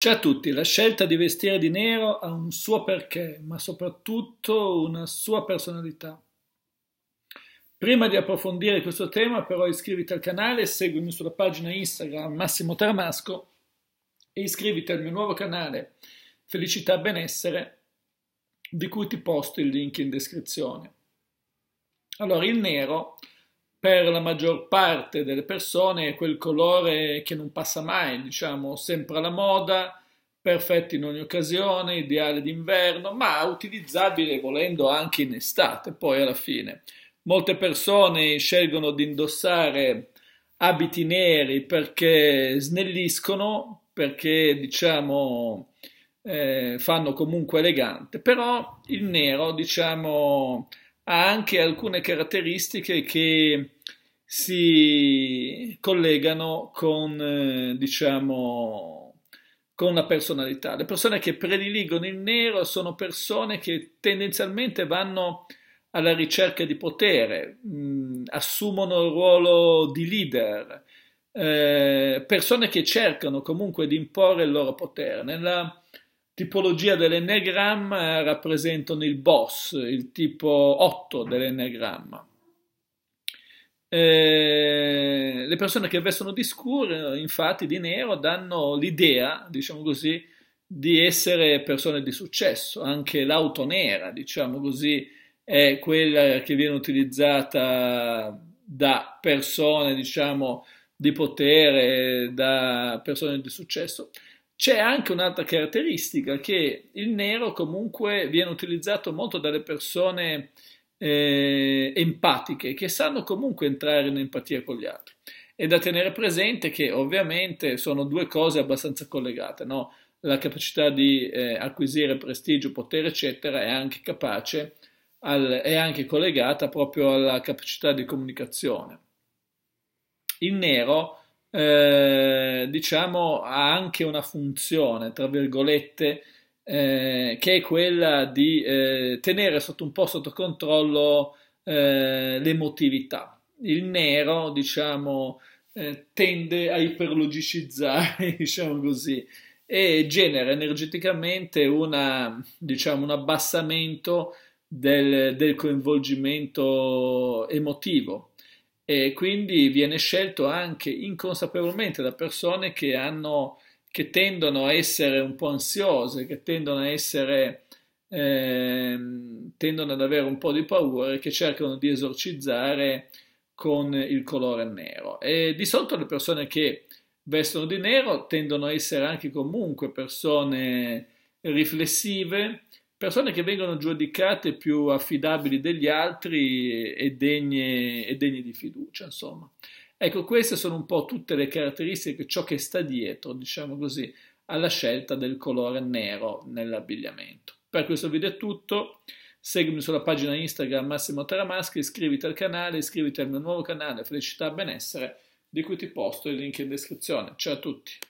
Ciao a tutti, la scelta di vestire di nero ha un suo perché, ma soprattutto una sua personalità. Prima di approfondire questo tema, però, iscriviti al canale, seguimi sulla pagina Instagram Massimo Tarmasco e iscriviti al mio nuovo canale Felicità Benessere, di cui ti posto il link in descrizione. Allora, il nero per la maggior parte delle persone è quel colore che non passa mai, diciamo, sempre alla moda, perfetto in ogni occasione, ideale d'inverno, ma utilizzabile volendo anche in estate, poi alla fine. Molte persone scelgono di indossare abiti neri perché snelliscono, perché diciamo eh, fanno comunque elegante, però il nero, diciamo, ha anche alcune caratteristiche che si collegano con, eh, diciamo, con la personalità. Le persone che prediligono il nero sono persone che tendenzialmente vanno alla ricerca di potere, mh, mm, assumono il ruolo di leader, eh, persone che cercano comunque di imporre il loro potere. Nella tipologia dell'enneagramma eh, rappresentano il boss, il tipo 8 dell'enneagramma. Eh, le persone che vestono di scuro, infatti di nero, danno l'idea, diciamo così, di essere persone di successo. Anche l'auto nera, diciamo così, è quella che viene utilizzata da persone, diciamo, di potere, da persone di successo. C'è anche un'altra caratteristica che il nero comunque viene utilizzato molto dalle persone eh, empatiche che sanno comunque entrare in empatia con gli altri. È da tenere presente che ovviamente sono due cose abbastanza collegate, no? la capacità di eh, acquisire prestigio, potere, eccetera, è anche capace, al, è anche collegata proprio alla capacità di comunicazione. Il nero eh, diciamo, ha anche una funzione, tra virgolette, eh, che è quella di eh, tenere sotto un po' sotto controllo eh, l'emotività. Il nero, diciamo, eh, tende a iperlogicizzare, diciamo così, e genera energeticamente una, diciamo, un abbassamento del, del coinvolgimento emotivo e quindi viene scelto anche inconsapevolmente da persone che, hanno, che tendono a essere un po' ansiose, che tendono a essere eh, tendono ad avere un po' di paura e che cercano di esorcizzare con il colore nero. E di solito le persone che vestono di nero tendono a essere anche comunque persone riflessive, persone che vengono giudicate più affidabili degli altri e degne, e degne di fiducia, insomma. Ecco, queste sono un po' tutte le caratteristiche, ciò che sta dietro, diciamo così, alla scelta del colore nero nell'abbigliamento. Per questo video è tutto, seguimi sulla pagina Instagram Massimo Taramaschi, iscriviti al canale, iscriviti al mio nuovo canale Felicità e Benessere, di cui ti posto il link in descrizione. Ciao a tutti!